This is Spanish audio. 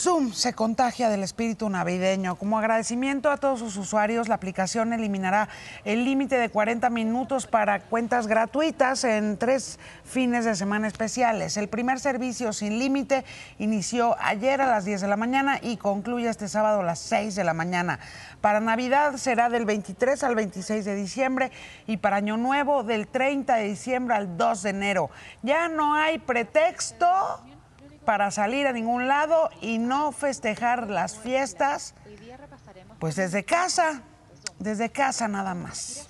Zoom se contagia del espíritu navideño. Como agradecimiento a todos sus usuarios, la aplicación eliminará el límite de 40 minutos para cuentas gratuitas en tres fines de semana especiales. El primer servicio sin límite inició ayer a las 10 de la mañana y concluye este sábado a las 6 de la mañana. Para Navidad será del 23 al 26 de diciembre y para Año Nuevo del 30 de diciembre al 2 de enero. Ya no hay pretexto para salir a ningún lado y no festejar las fiestas, pues desde casa, desde casa nada más.